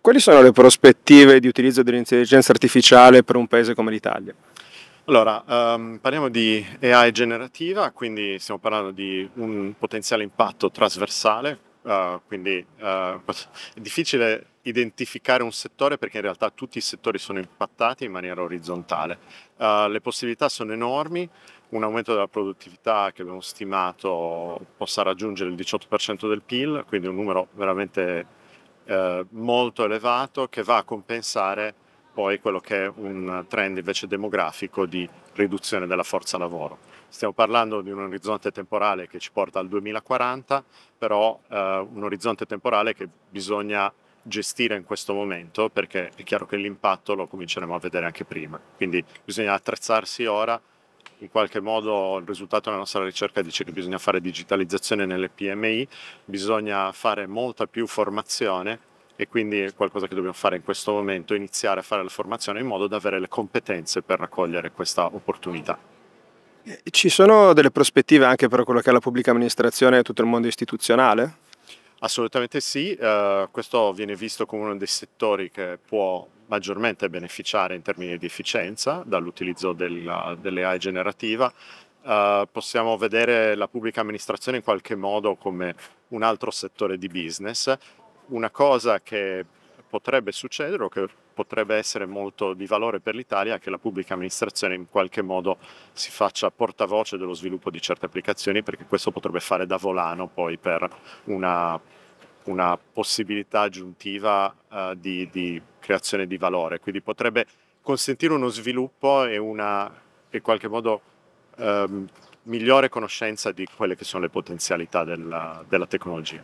Quali sono le prospettive di utilizzo dell'intelligenza artificiale per un paese come l'Italia? Allora, um, parliamo di AI generativa, quindi stiamo parlando di un potenziale impatto trasversale, uh, quindi uh, è difficile identificare un settore perché in realtà tutti i settori sono impattati in maniera orizzontale. Uh, le possibilità sono enormi, un aumento della produttività che abbiamo stimato possa raggiungere il 18% del PIL, quindi un numero veramente eh, molto elevato che va a compensare poi quello che è un trend invece demografico di riduzione della forza lavoro. Stiamo parlando di un orizzonte temporale che ci porta al 2040, però eh, un orizzonte temporale che bisogna gestire in questo momento perché è chiaro che l'impatto lo cominceremo a vedere anche prima, quindi bisogna attrezzarsi ora in qualche modo il risultato della nostra ricerca dice che bisogna fare digitalizzazione nelle PMI, bisogna fare molta più formazione e quindi è qualcosa che dobbiamo fare in questo momento, iniziare a fare la formazione in modo da avere le competenze per raccogliere questa opportunità. Ci sono delle prospettive anche per quello che è la pubblica amministrazione e tutto il mondo istituzionale? Assolutamente sì, eh, questo viene visto come uno dei settori che può maggiormente beneficiare in termini di efficienza dall'utilizzo dell'AI generativa. Eh, possiamo vedere la pubblica amministrazione in qualche modo come un altro settore di business. Una cosa che potrebbe succedere o che potrebbe essere molto di valore per l'Italia che la pubblica amministrazione in qualche modo si faccia portavoce dello sviluppo di certe applicazioni perché questo potrebbe fare da volano poi per una, una possibilità aggiuntiva uh, di, di creazione di valore. Quindi potrebbe consentire uno sviluppo e una, in qualche modo, ehm, migliore conoscenza di quelle che sono le potenzialità della, della tecnologia.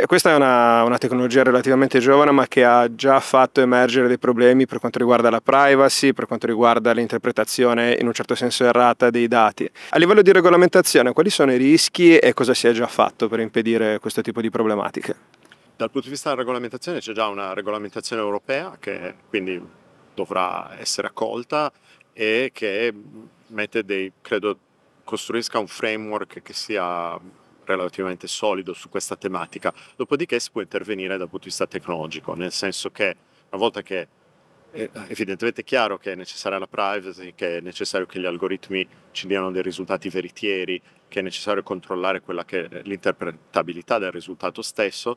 Eh, questa è una, una, tecnologia relativamente giovane ma che ha già fatto emergere dei problemi per quanto riguarda la privacy, per quanto riguarda l'interpretazione in un certo senso errata dei dati. A livello di regolamentazione quali sono i rischi e cosa si è già fatto per impedire questo tipo di problematiche? Dal punto di vista della regolamentazione c'è già una regolamentazione europea che quindi dovrà essere accolta e che mette dei, credo, costruisca un framework che sia relativamente solido su questa tematica, dopodiché si può intervenire dal punto di vista tecnologico, nel senso che una volta che eh, è evidentemente chiaro che è necessaria la privacy, che è necessario che gli algoritmi ci diano dei risultati veritieri, che è necessario controllare quella che è l'interpretabilità del risultato stesso,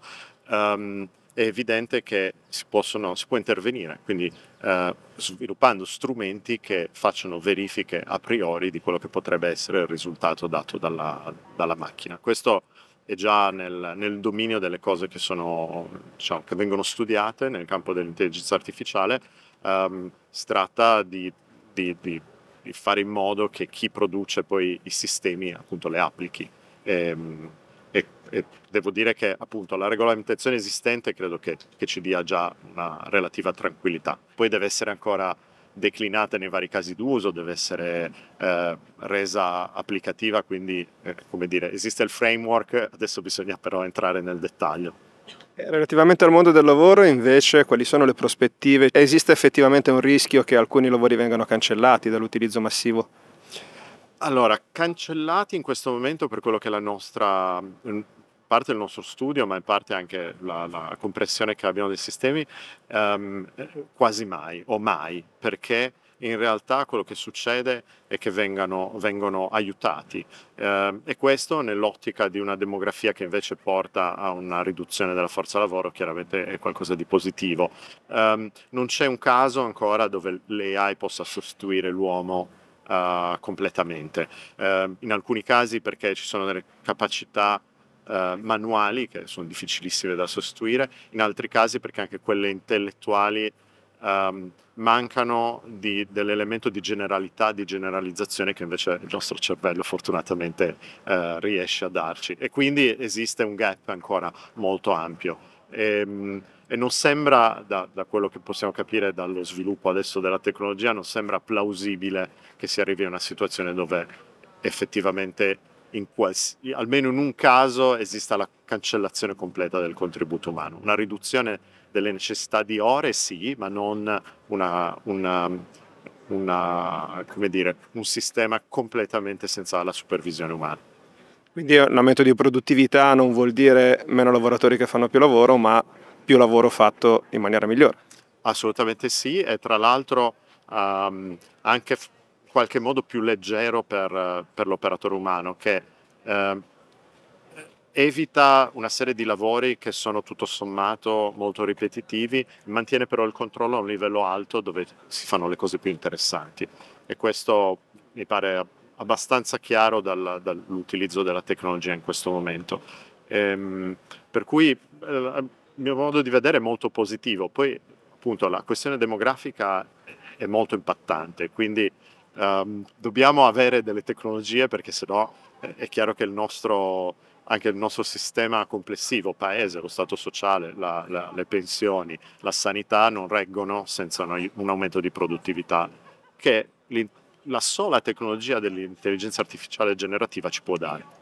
um, è evidente che si, possono, si può intervenire, quindi eh, sviluppando strumenti che facciano verifiche a priori di quello che potrebbe essere il risultato dato dalla, dalla macchina. Questo è già nel, nel dominio delle cose che, sono, diciamo, che, vengono studiate nel campo dell'intelligenza artificiale, ehm, si tratta di, di, di, di, fare in modo che chi produce poi i sistemi appunto le applichi. Ehm, e, e devo dire che appunto la regolamentazione esistente credo che, che ci dia già una relativa tranquillità. Poi deve essere ancora declinata nei vari casi d'uso, deve essere eh, resa applicativa, quindi eh, come dire, esiste il framework, adesso bisogna però entrare nel dettaglio. Eh, relativamente al mondo del lavoro invece quali sono le prospettive? Esiste effettivamente un rischio che alcuni lavori vengano cancellati dall'utilizzo massivo? Allora, cancellati in questo momento per quello che è la nostra parte del nostro studio, ma in parte anche la, la compressione che abbiamo dei sistemi, um, quasi mai o mai, perché in realtà quello che succede è che vengano, vengono aiutati eh, e questo nell'ottica di una demografia che invece porta a una riduzione della forza lavoro chiaramente è qualcosa di positivo. Um, non c'è un caso ancora dove l'AI possa sostituire l'uomo uh, completamente. Uh, in alcuni casi perché ci sono delle capacità uh, manuali che sono difficilissime da sostituire, in altri casi perché anche quelle intellettuali um, mancano di, dell'elemento di generalità, di generalizzazione che invece il nostro cervello fortunatamente riesce a darci e quindi esiste un gap ancora molto ampio. E, ehm, e non sembra, da, da, quello che possiamo capire dallo sviluppo adesso della tecnologia, non sembra plausibile che si arrivi a una situazione dove effettivamente in quals- almeno in un caso esista la cancellazione completa del contributo umano. Una riduzione delle necessità di ore sì, ma non una, una, una, dire, un sistema completamente senza la supervisione umana. Quindi un aumento di produttività non vuol dire meno lavoratori che fanno più lavoro, ma più lavoro fatto in maniera migliore. Assolutamente sì, e tra l'altro um, anche in qualche modo più leggero per, per l'operatore umano, che eh, evita una serie di lavori che sono tutto sommato molto ripetitivi, mantiene però il controllo a un livello alto dove si fanno le cose più interessanti. E questo mi pare abbastanza chiaro dal, dall'utilizzo della tecnologia in questo momento. Ehm, per cui il eh, mio modo di vedere è molto positivo. Poi appunto la questione demografica è molto impattante, quindi um, dobbiamo avere delle tecnologie perché sennò eh, è chiaro che il nostro, anche il nostro sistema complessivo, paese, lo stato sociale, la, la, le pensioni, la sanità non reggono senza un, un aumento di produttività che la sola tecnologia dell'intelligenza artificiale generativa ci può dare.